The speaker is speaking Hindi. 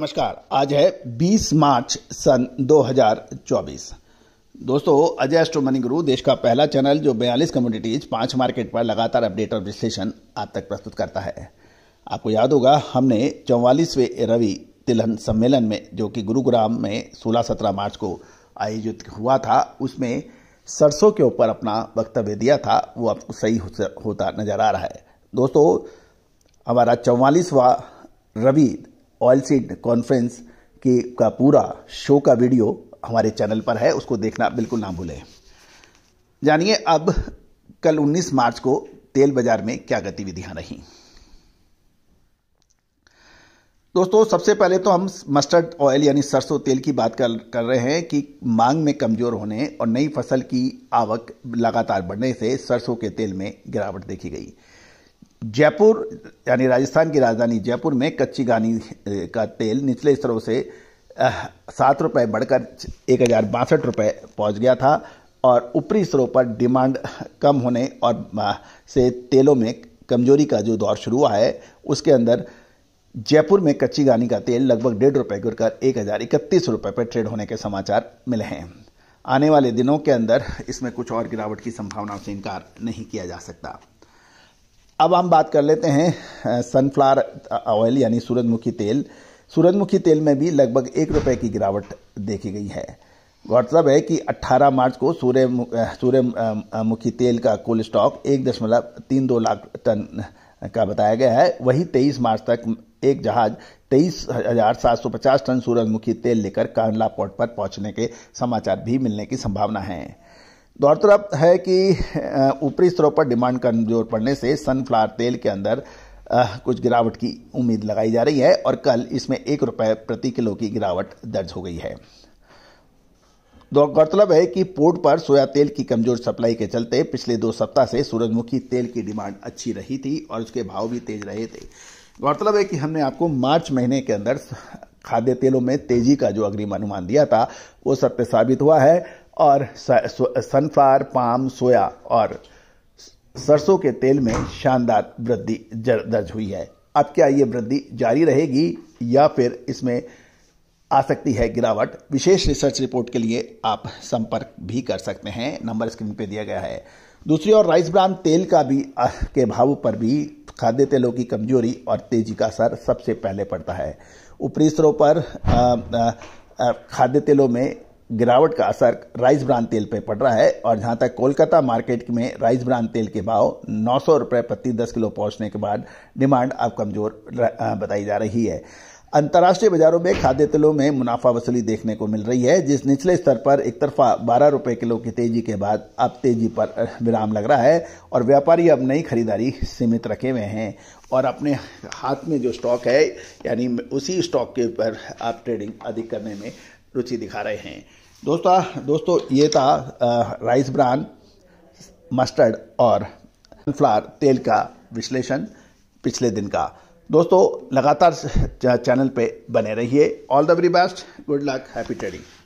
नमस्कार आज है 20 मार्च सन 2024 दोस्तों अजय एस्ट्रो मनी गुरु देश का पहला चैनल जो 42 कम्युनिटीज पांच मार्केट पर लगातार अपडेट और विश्लेषण आज तक प्रस्तुत करता है आपको याद होगा हमने चौवालीसवें रवि तिलहन सम्मेलन में जो कि गुरुग्राम में 16-17 मार्च को आयोजित हुआ था उसमें सरसों के ऊपर अपना वक्तव्य दिया था वो आपको सही होता नजर आ रहा है दोस्तों हमारा चौवालीसवा रवि सीड कॉन्फ्रेंस के का पूरा शो का वीडियो हमारे चैनल पर है उसको देखना बिल्कुल ना भूलें जानिए अब कल 19 मार्च को तेल बाजार में क्या गतिविधियां रही दोस्तों सबसे पहले तो हम मस्टर्ड ऑयल यानी सरसों तेल की बात कर कर रहे हैं कि मांग में कमजोर होने और नई फसल की आवक लगातार बढ़ने से सरसों के तेल में गिरावट देखी गई जयपुर यानी राजस्थान की राजधानी जयपुर में कच्ची गानी का तेल निचले स्तरों से सात रुपये बढ़कर एक हज़ार बासठ रुपये पहुँच गया था और ऊपरी स्तरों पर डिमांड कम होने और से तेलों में कमजोरी का जो दौर शुरू हुआ है उसके अंदर जयपुर में कच्ची गानी का तेल लगभग डेढ़ रुपये गिरकर एक हज़ार इकतीस रुपये पर ट्रेड होने के समाचार मिले हैं आने वाले दिनों के अंदर इसमें कुछ और गिरावट की संभावनाओं से इनकार नहीं किया जा सकता अब हम बात कर लेते हैं सनफ्लावर ऑयल यानी सूरजमुखी तेल सूरजमुखी तेल में भी लगभग एक रुपये की गिरावट देखी गई है गौरतलब है कि 18 मार्च को सूर्य सूर्यमुखी तेल का कुल स्टॉक एक दशमलव तीन दो लाख टन का बताया गया है वही 23 मार्च तक एक जहाज तेईस हजार सात सौ पचास टन सूरजमुखी तेल लेकर कांडला पोर्ट पर पहुंचने के समाचार भी मिलने की संभावना है दूसरी तरफ है कि ऊपरी स्तरों पर डिमांड कमजोर पड़ने से सनफ्लावर तेल के अंदर कुछ गिरावट की उम्मीद लगाई जा रही है और कल इसमें एक रुपये प्रति किलो की गिरावट दर्ज हो गई है गौरतलब है कि पोर्ट पर सोया तेल की कमजोर सप्लाई के चलते पिछले दो सप्ताह से सूरजमुखी तेल की डिमांड अच्छी रही थी और उसके भाव भी तेज रहे थे गौरतलब है कि हमने आपको मार्च महीने के अंदर खाद्य तेलों में तेजी का जो अग्रिम अनुमान दिया था वो सत्य साबित हुआ है और सनफ्लावर पाम सोया और सरसों के तेल में शानदार वृद्धि दर्ज हुई है अब क्या ये वृद्धि जारी रहेगी या फिर इसमें आ सकती है गिरावट विशेष रिसर्च रिपोर्ट के लिए आप संपर्क भी कर सकते हैं नंबर स्क्रीन पे दिया गया है दूसरी ओर राइस ब्रांड तेल का भी के भाव पर भी खाद्य तेलों की कमजोरी और तेजी का असर सबसे पहले पड़ता है ऊपरी स्तरों पर खाद्य तेलों में गिरावट का असर राइस ब्रांड तेल पर पड़ रहा है और जहां तक कोलकाता मार्केट में राइस ब्रांड तेल के भाव नौ सौ रुपये प्रति दस किलो पहुंचने के बाद डिमांड अब कमजोर बताई जा रही है अंतर्राष्ट्रीय बाजारों में खाद्य तेलों में मुनाफा वसूली देखने को मिल रही है जिस निचले स्तर पर एक तरफा बारह रुपये किलो की तेजी के बाद अब तेजी पर विराम लग रहा है और व्यापारी अब नई खरीदारी सीमित रखे हुए हैं और अपने हाथ में जो स्टॉक है यानी उसी स्टॉक के ऊपर आप ट्रेडिंग अधिक करने में रुचि दिखा रहे हैं दोस्तों दोस्तों ये था राइस ब्रान मस्टर्ड और फ्लावर तेल का विश्लेषण पिछले दिन का दोस्तों लगातार चैनल पे बने रहिए all the very best good luck happy trading